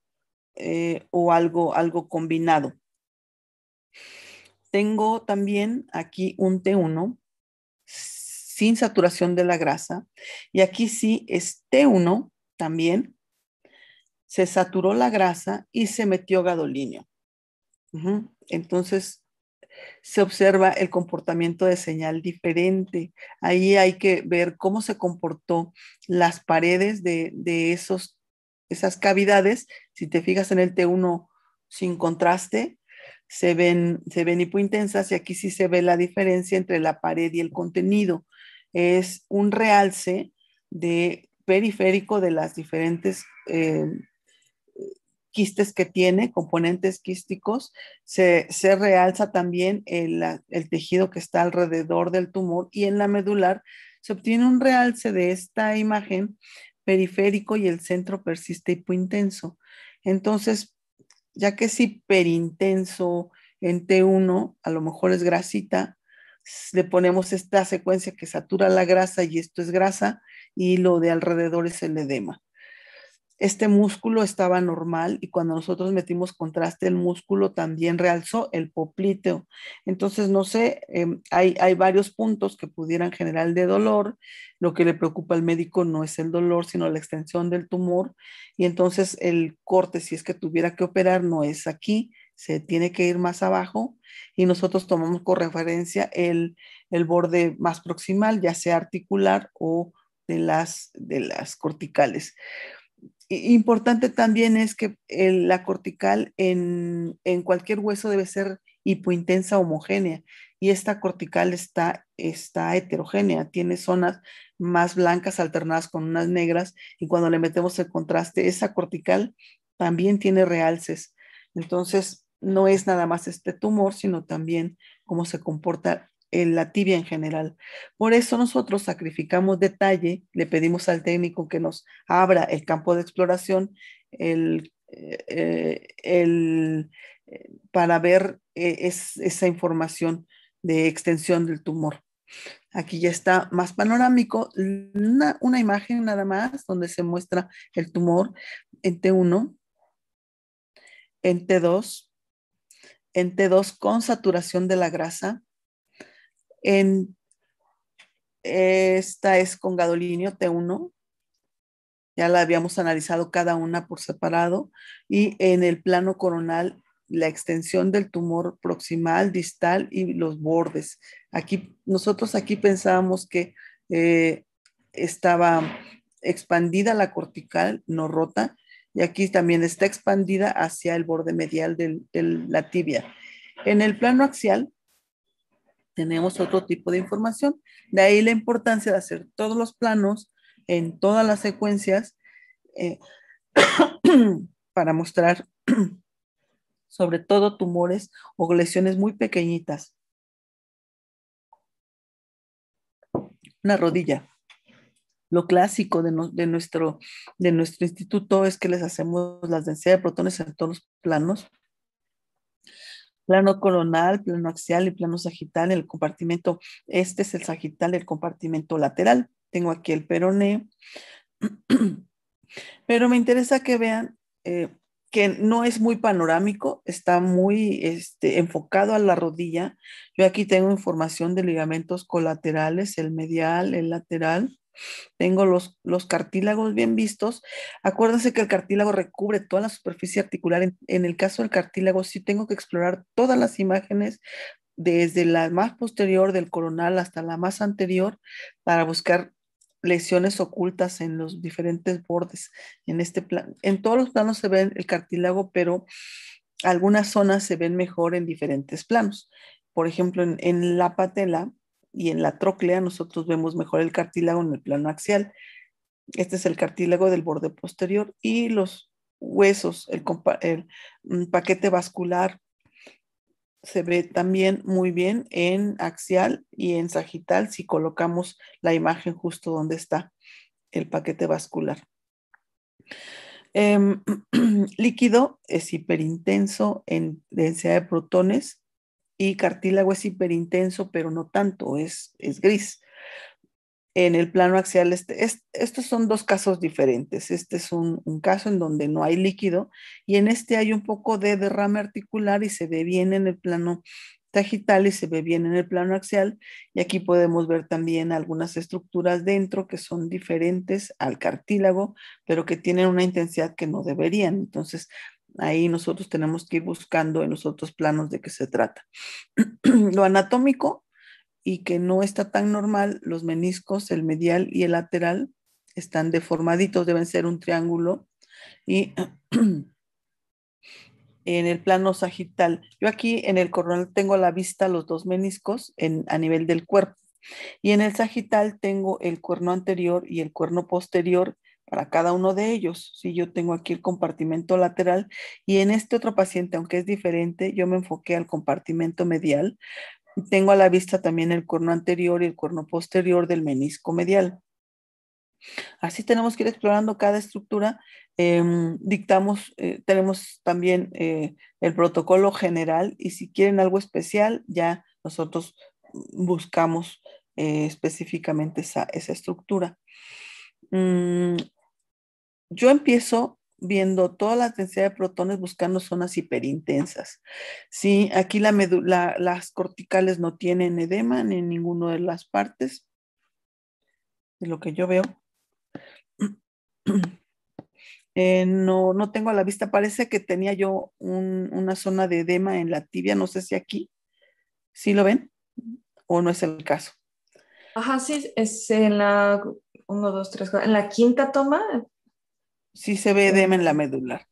eh, o algo, algo combinado. Tengo también aquí un T1 sin saturación de la grasa. Y aquí sí es T1 también. Se saturó la grasa y se metió gadolinio. Entonces, se observa el comportamiento de señal diferente. Ahí hay que ver cómo se comportó las paredes de, de esos, esas cavidades. Si te fijas en el T1 sin contraste, se ven, se ven hipointensas y aquí sí se ve la diferencia entre la pared y el contenido. Es un realce de periférico de las diferentes eh, quistes que tiene, componentes quísticos, se, realza también el, el, tejido que está alrededor del tumor y en la medular se obtiene un realce de esta imagen periférico y el centro persiste hipointenso. Entonces, ya que es hiperintenso en T1, a lo mejor es grasita, le ponemos esta secuencia que satura la grasa y esto es grasa y lo de alrededor es el edema este músculo estaba normal y cuando nosotros metimos contraste, el músculo también realzó el popliteo. Entonces, no sé, em, hay, varios puntos que pudieran generar de dolor. Lo que le preocupa al médico no es el dolor, sino la extensión del tumor. Y entonces el corte, si es que tuviera que operar, no es aquí, se tiene que ir más abajo. Y nosotros tomamos con referencia el, el borde más proximal, ya sea articular o de las, de las corticales. Importante también es que la cortical en, cualquier hueso debe ser hipointensa homogénea y esta cortical está, está heterogénea, tiene zonas más blancas alternadas con unas negras y cuando le metemos el contraste, esa cortical también tiene realces. Entonces, no es nada más este tumor, sino también cómo se comporta en la tibia en general. Por eso nosotros sacrificamos detalle, le pedimos al técnico que nos abra el campo de exploración, el, eh, eh, eh, para ver esa información de extensión del tumor. Aquí ya está más panorámico, una imagen nada más donde se muestra el tumor en T1, en T2, en T2 con saturación de la grasa, esta es con gadolinio T1. Ya la habíamos analizado cada una por separado. Y en el plano coronal, la extensión del tumor proximal, distal y los bordes. Aquí, nosotros aquí pensábamos que eh, estaba expandida la cortical, no rota, y aquí también está expandida hacia el borde medial de la tibia. En el plano axial, tenemos otro tipo de información. De ahí la importancia de hacer todos los planos en todas las secuencias eh, para mostrar sobre todo tumores o lesiones muy pequeñitas. Una rodilla. Lo clásico de, nuestro, de nuestro instituto es que les hacemos las densidades de protones en todos los planos plano coronal, plano axial y plano sagital. El compartimento, este es el sagital del compartimento lateral. Tengo aquí el peroné. Pero me interesa que vean eh, que no es muy panorámico, está muy este, enfocado a la rodilla. Yo aquí tengo información de ligamentos colaterales, el medial, el lateral. Tengo los, cartílagos bien vistos. Acuérdense que el cartílago recubre toda la superficie articular. En, el caso del cartílago, sí tengo que explorar todas las imágenes, desde la más posterior del coronal hasta la más anterior, para buscar lesiones ocultas en los diferentes bordes. En este plan, en todos los planos se ve el cartílago, pero algunas zonas se ven mejor en diferentes planos. Por ejemplo, en la patela y en la tróclea nosotros vemos mejor el cartílago en el plano axial. Este es el cartílago del borde posterior y los huesos, el, mm, paquete vascular se ve también muy bien en axial y en sagital si colocamos la imagen justo donde está el paquete vascular. Em, líquido es hiperintenso en densidad de protones y cartílago es hiperintenso, pero no tanto, es, es gris. En el plano axial, este, estos son dos casos diferentes. Este es un, caso en donde no hay líquido y en este hay un poco de derrame articular y se ve bien en el plano sagital y se ve bien en el plano axial. Y aquí podemos ver también algunas estructuras dentro que son diferentes al cartílago, pero que tienen una intensidad que no deberían. Entonces, Ahí nosotros tenemos que ir buscando en los otros planos de qué se trata. Lo anatómico y que no está tan normal, los meniscos, el medial y el lateral están deformaditos, deben ser un triángulo. Y en el plano sagital, yo aquí en el coronal tengo a la vista los dos meniscos en, a nivel del cuerpo. Y en el sagital tengo el cuerno anterior y el cuerno posterior para cada uno de ellos. Si yo tengo aquí el compartimento lateral y en este otro paciente, aunque es diferente, yo me enfoqué al compartimento medial. Tengo a la vista también el cuerno anterior y el cuerno posterior del menisco medial. Así tenemos que ir explorando cada estructura. Em, dictamos, eh, tenemos también eh, el protocolo general y si quieren algo especial, ya nosotros buscamos eh, específicamente esa, estructura. Mm, yo empiezo viendo toda la densidad de protones buscando zonas hiperintensas. Sí, aquí las corticales no tienen edema en ninguna de las partes, de lo que yo veo. Eh, no, no tengo a la vista, parece que tenía yo una zona de edema en la tibia, no sé si aquí, ¿sí lo ven? ¿O no es el caso? Ajá, sí, es en la, uno, dos, tres, en la quinta toma, sí se ve edema en la medular.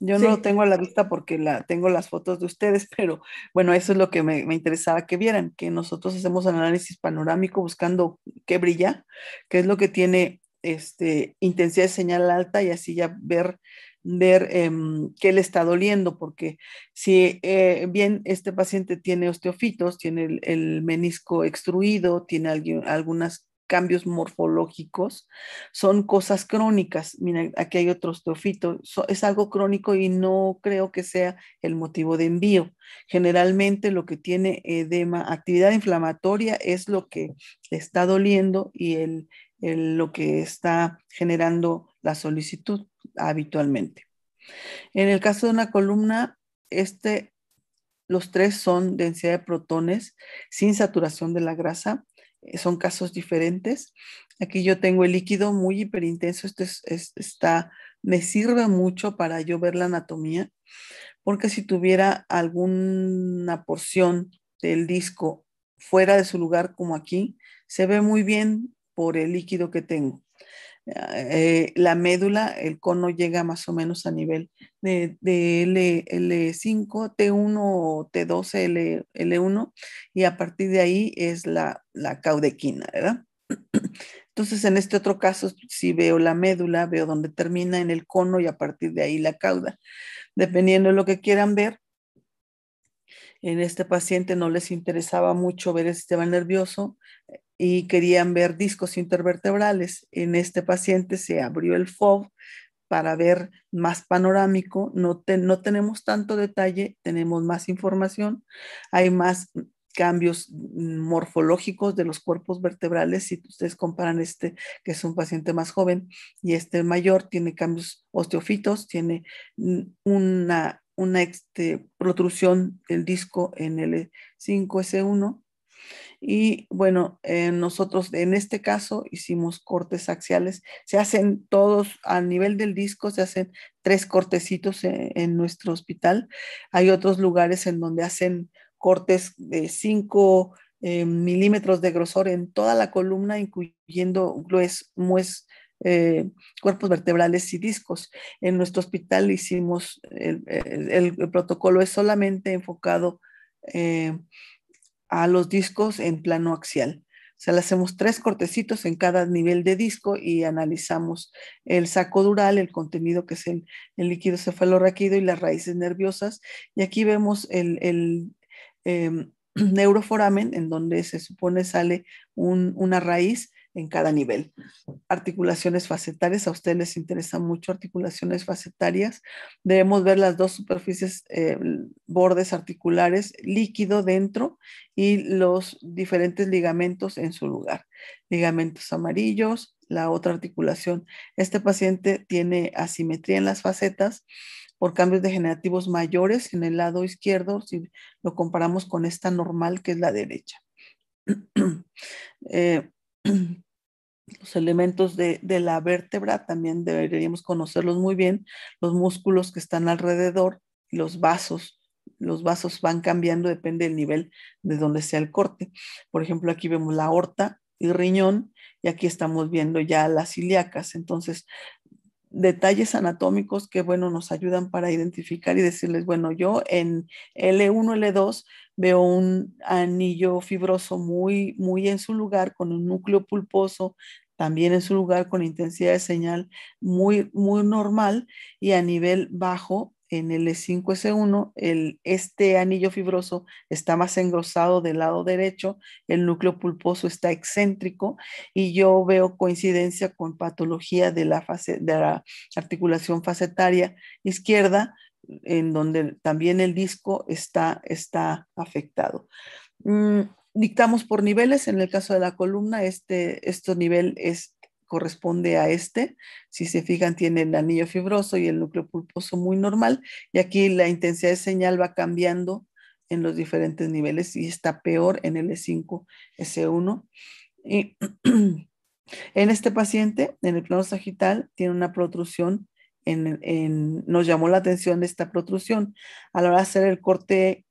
Yo no lo tengo a la vista porque la, tengo las fotos de ustedes, pero bueno, eso es lo que me, me interesaba que vieran, que nosotros hacemos análisis panorámico buscando qué brilla, qué es lo que tiene este, intensidad de señal alta y así ya ver, ver em, qué le está doliendo, porque si eh, bien este paciente tiene osteofitos, tiene el, menisco extruido, tiene alguien, algunas cambios morfológicos son cosas crónicas. Mira, aquí hay otro estrofito. es algo crónico y no creo que sea el motivo de envío. Generalmente lo que tiene edema, actividad inflamatoria es lo que está doliendo y lo que está generando la solicitud habitualmente. En el caso de una columna, este, los tres son densidad de protones sin saturación de la grasa eh, son casos diferentes. Aquí yo tengo el líquido muy hiperintenso, Esto está, me sirve mucho para yo ver la anatomía, porque si tuviera alguna porción del disco fuera de su lugar como aquí, se ve muy bien por el líquido que tengo. Eh, la médula, el cono llega más o menos a nivel de, L, L5, T1 o T12, L1, y a partir de ahí es la, la caudequina, ¿verdad? Entonces, en este otro caso, si veo la médula, veo dónde termina en el cono y a partir de ahí la cauda. Dependiendo de lo que quieran ver, en este paciente no les interesaba mucho ver el sistema nervioso, y querían ver discos intervertebrales. En este paciente se abrió el FOB para ver más panorámico. No, no tenemos tanto detalle, tenemos más información. Hay más cambios morfológicos de los cuerpos vertebrales. Si ustedes comparan este, que es un paciente más joven, y este mayor, tiene cambios osteofitos, tiene una, una este, protrusión del disco en el 5S1 e y bueno, eh, nosotros en este caso hicimos cortes axiales. Se hacen todos a nivel del disco, se hacen tres cortecitos eh, en, nuestro hospital. Hay otros lugares en donde hacen cortes de 5 eh, milímetros de grosor en toda la columna, incluyendo glues, mues, cuerpos vertebrales y discos. En nuestro hospital hicimos, el, protocolo es solamente enfocado en a los discos en plano axial. O sea, le hacemos tres cortecitos en cada nivel de disco y analizamos el saco dural, el contenido que es el, líquido cefalorraquido y las raíces nerviosas. Y aquí vemos el, em, neuroforamen, en donde se supone sale una raíz en cada nivel. Articulaciones facetarias, a ustedes les interesa mucho articulaciones facetarias. Debemos ver las dos superficies, eh, bordes articulares, líquido dentro y los diferentes ligamentos en su lugar. Ligamentos amarillos, la otra articulación. Este paciente tiene asimetría en las facetas por cambios degenerativos mayores en el lado izquierdo si lo comparamos con esta normal que es la derecha. Eh, eh, los elementos de, la vértebra también deberíamos conocerlos muy bien, los músculos que están alrededor, los vasos. Los vasos van cambiando, depende del nivel de donde sea el corte. Por ejemplo, aquí vemos la aorta y riñón, y aquí estamos viendo ya las ilíacas. Entonces, detalles anatómicos que, bueno, nos ayudan para identificar y decirles, bueno, yo en L1, L2 veo un anillo fibroso muy, muy en su lugar, con un núcleo pulposo también en su lugar, con intensidad de señal muy, muy normal, y a nivel bajo en el E5S1, el, este anillo fibroso está más engrosado del lado derecho, el núcleo pulposo está excéntrico y yo veo coincidencia con patología de la, de la articulación facetaria izquierda, en donde también el disco está, afectado. Mm, dictamos por niveles, en el caso de la columna, este, este nivel es corresponde a este. Si se fijan, tiene el anillo fibroso y el núcleo pulposo muy normal. Y aquí la intensidad de señal va cambiando en los diferentes niveles y está peor en el E5S1. E y en este paciente, en el plano sagital, tiene una protrusión. En, nos llamó la atención esta protrusión. A la hora de hacer el corte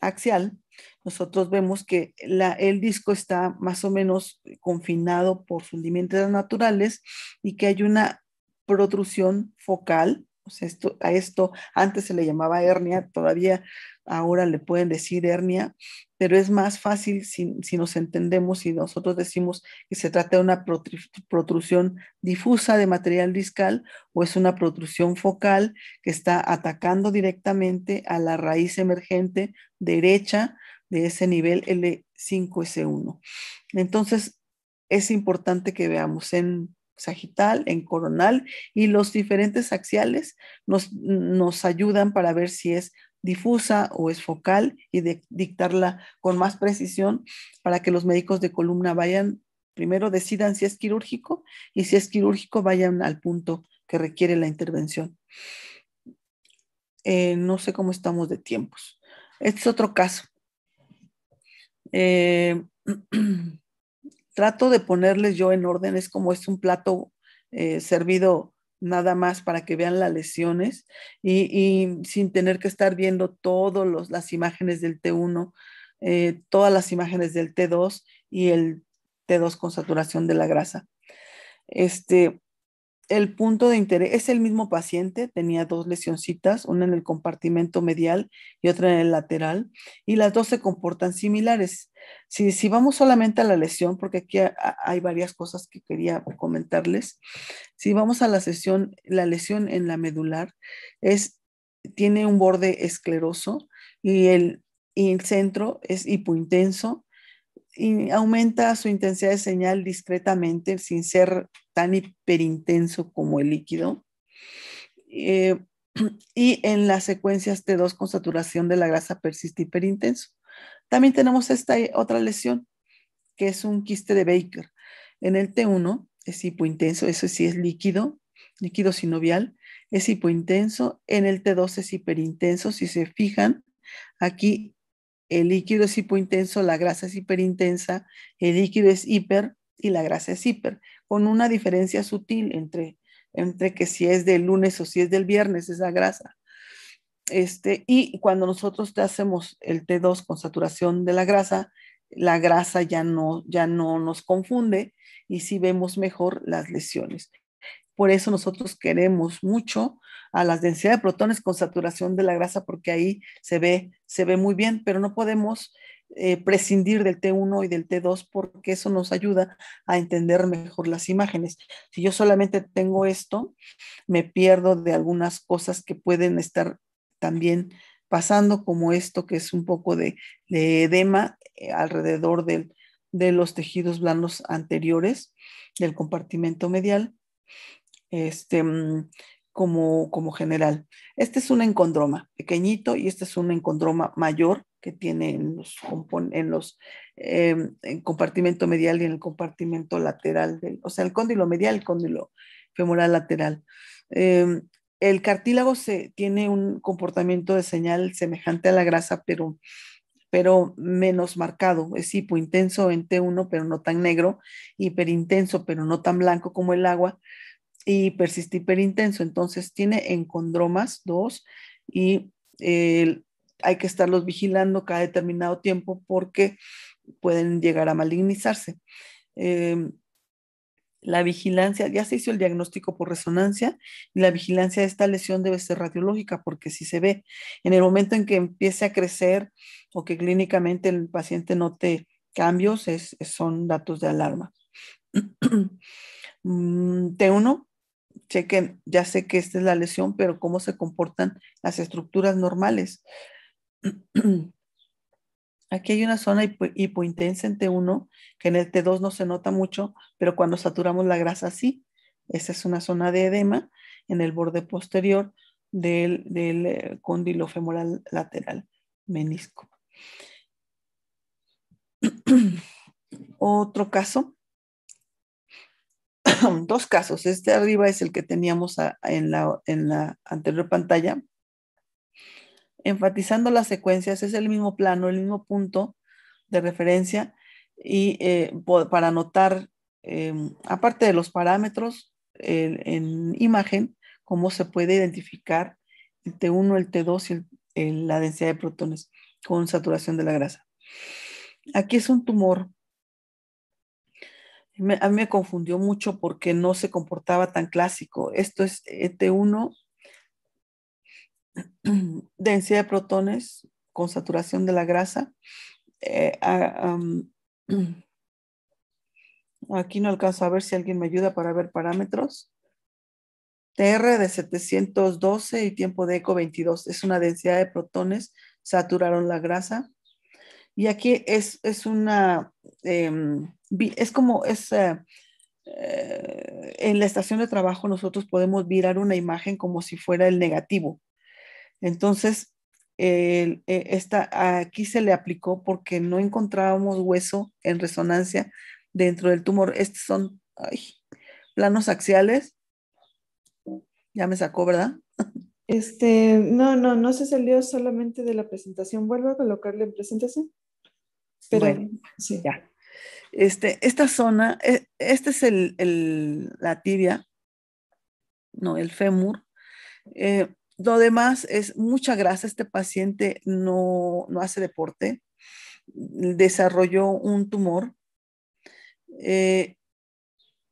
axial, nosotros vemos que el disco está más o menos confinado por fundimientos naturales y que hay una protrusión focal. O esto, a esto antes se le llamaba hernia, todavía ahora le pueden decir hernia, pero es más fácil si, nos entendemos y si nosotros decimos que se trata de una protrusión difusa de material discal o es una protrusión focal que está atacando directamente a la raíz emergente derecha de ese nivel L5S1. Entonces, es importante que veamos en sagital, en coronal y los diferentes axiales nos, nos ayudan para ver si es difusa o es focal y dictarla con más precisión para que los médicos de columna vayan, primero decidan si es quirúrgico y si es quirúrgico vayan al punto que requiere la intervención. Eh, no sé cómo estamos de tiempos. Este es otro caso. Eh, trato de ponerles yo en orden, es como es un plato eh, servido nada más para que vean las lesiones y, sin tener que estar viendo eh, todas las imágenes del T1, todas las imágenes del T2 y el T2 con saturación de la grasa. Este, el punto de interés es el mismo paciente, tenía dos lesioncitas, una en el compartimento medial y otra en el lateral, y las dos se comportan similares. Si, si vamos solamente a la lesión, porque aquí hay varias cosas que quería comentarles, si vamos a la, sesión, la lesión en la medular, es, tiene un borde escleroso y el, y el centro es hipointenso y aumenta su intensidad de señal discretamente sin ser tan hiperintenso como el líquido. Eh, y en las secuencias T2 con saturación de la grasa persiste hiperintenso. También tenemos esta eh, otra lesión, que es un quiste de Baker. En el T1 es hipointenso, eso sí es líquido, líquido sinovial, es hipointenso. En el T2 es hiperintenso. Si se fijan, aquí el líquido es hipointenso, la grasa es hiperintensa, el líquido es hiper y la grasa es hiper, con una diferencia sutil entre, entre que si es del lunes o si es del viernes esa grasa. Este, y cuando nosotros hacemos el T2 con saturación de la grasa, la grasa ya no, ya no nos confunde y si sí vemos mejor las lesiones. Por eso nosotros queremos mucho a las densidades de protones con saturación de la grasa, porque ahí se ve, se ve muy bien, pero no podemos eh, prescindir del T1 y del T2 porque eso nos ayuda a entender mejor las imágenes. Si yo solamente tengo esto, me pierdo de algunas cosas que pueden estar también pasando, como esto que es un poco de, edema eh, alrededor de los tejidos blandos anteriores del compartimento medial este, mm, como, como general. Este es un encondroma pequeñito y este es un encondroma mayor que tiene en los, em, en compartimento medial y en el compartimento lateral, o sea, el cóndilo medial, el cóndilo femoral lateral. Em, el cartílago se, tiene un comportamiento de señal semejante a la grasa, pero, pero menos marcado. Es hipointenso en T1, pero no tan negro, hiperintenso, pero no tan blanco como el agua y persiste hiperintenso. Entonces tiene encondromas, dos, y eh, hay que estarlos vigilando cada determinado tiempo porque pueden llegar a malignizarse. Em, la vigilancia, ya se hizo el diagnóstico por resonancia, y la vigilancia de esta lesión debe ser radiológica, porque si se ve en el momento en que empiece a crecer o que clínicamente el paciente note cambios, es, son datos de alarma. T1 mm, chequen, ya sé que esta es la lesión, pero cómo se comportan las estructuras normales. Aquí hay una zona hipointensa en T1, que en el T2 no se nota mucho, pero cuando saturamos la grasa sí. Esa es una zona de edema en el borde posterior del, eh, cóndilo femoral lateral, menisco. Otro caso dos casos. Este arriba es el que teníamos en, la, anterior pantalla. Enfatizando las secuencias, es el mismo plano, el mismo punto de referencia y eh, para notar, em, aparte de los parámetros en imagen, cómo se puede identificar el T1, el T2 y la densidad de protones con saturación de la grasa. Aquí es un tumor me, a mí me confundió mucho porque no se comportaba tan clásico. Esto es ET1 eh, densidad de protones con saturación de la grasa. Eh, aquí no alcanzo a ver si alguien me ayuda para ver parámetros. TR de 712 y tiempo de eco 22. Es una densidad de protones, saturaron la grasa. Y aquí es, es una, em, es como, es, eh, en la estación de trabajo nosotros podemos virar una imagen como si fuera el negativo. Entonces, e, esta, aquí se le aplicó porque no encontrábamos hueso en resonancia dentro del tumor. Estos son planos axiales. Ya me sacó, ¿verdad? Este, no, no, no se salió solamente de la presentación. Vuelvo a colocarle en presentación bueno, Este, esta zona, e, este es la tibia, no, el fémur. Eh, lo demás es mucha grasa. Este paciente no, hace deporte. Desarrolló un tumor. Eh,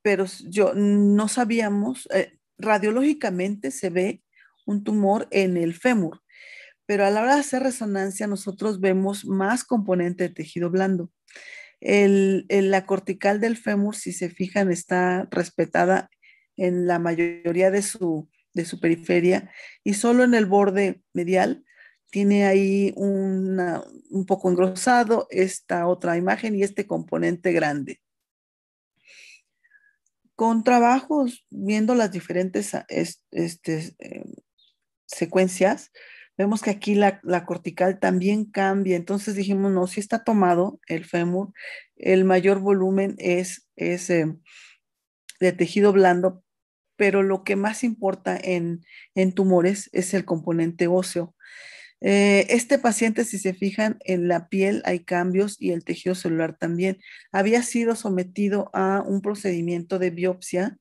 pero yo no sabíamos, eh, radiológicamente se ve un tumor en el fémur pero a la hora de hacer resonancia nosotros vemos más componente de tejido blando. la cortical del fémur, si se fijan, está respetada en la mayoría de su, periferia y solo en el borde medial tiene ahí un poco engrosado esta otra imagen y este componente grande. Con trabajos viendo las diferentes este, eh, secuencias, Vemos que aquí la, cortical también cambia, entonces dijimos, no, si está tomado el fémur, el mayor volumen es, es eh, de tejido blando, pero lo que más importa en, en tumores es el componente óseo. Eh, este paciente, si se fijan, en la piel hay cambios y el tejido celular también. Había sido sometido a un procedimiento de biopsia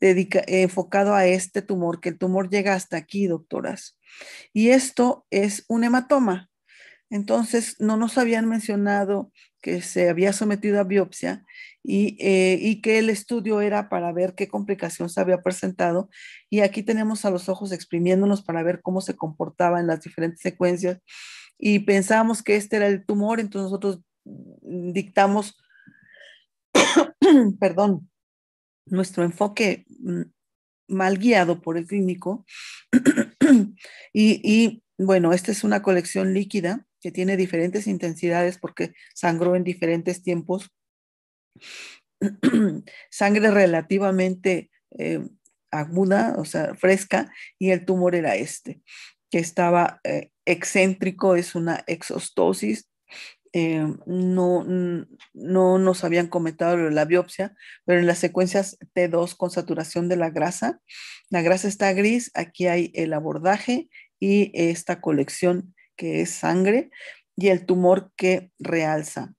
dedica, enfocado a este tumor, que el tumor llega hasta aquí, doctoras. Y esto es un hematoma. Entonces, no nos habían mencionado que se había sometido a biopsia y, eh, y, que el estudio era para ver qué complicación se había presentado. Y aquí tenemos a los ojos exprimiéndonos para ver cómo se comportaba en las diferentes secuencias. Y pensábamos que este era el tumor, entonces nosotros mm, dictamos, perdón, nuestro enfoque mm, mal guiado por el clínico. y, bueno, esta es una colección líquida que tiene diferentes intensidades porque sangró en diferentes tiempos. Sangre relativamente eh, aguda, o sea, fresca, y el tumor era este, que estaba eh, excéntrico, es una exostosis, Em, no, no nos habían comentado la biopsia, pero en las secuencias T2 con saturación de la grasa, la grasa está gris, aquí hay el abordaje y esta colección que es sangre y el tumor que realza.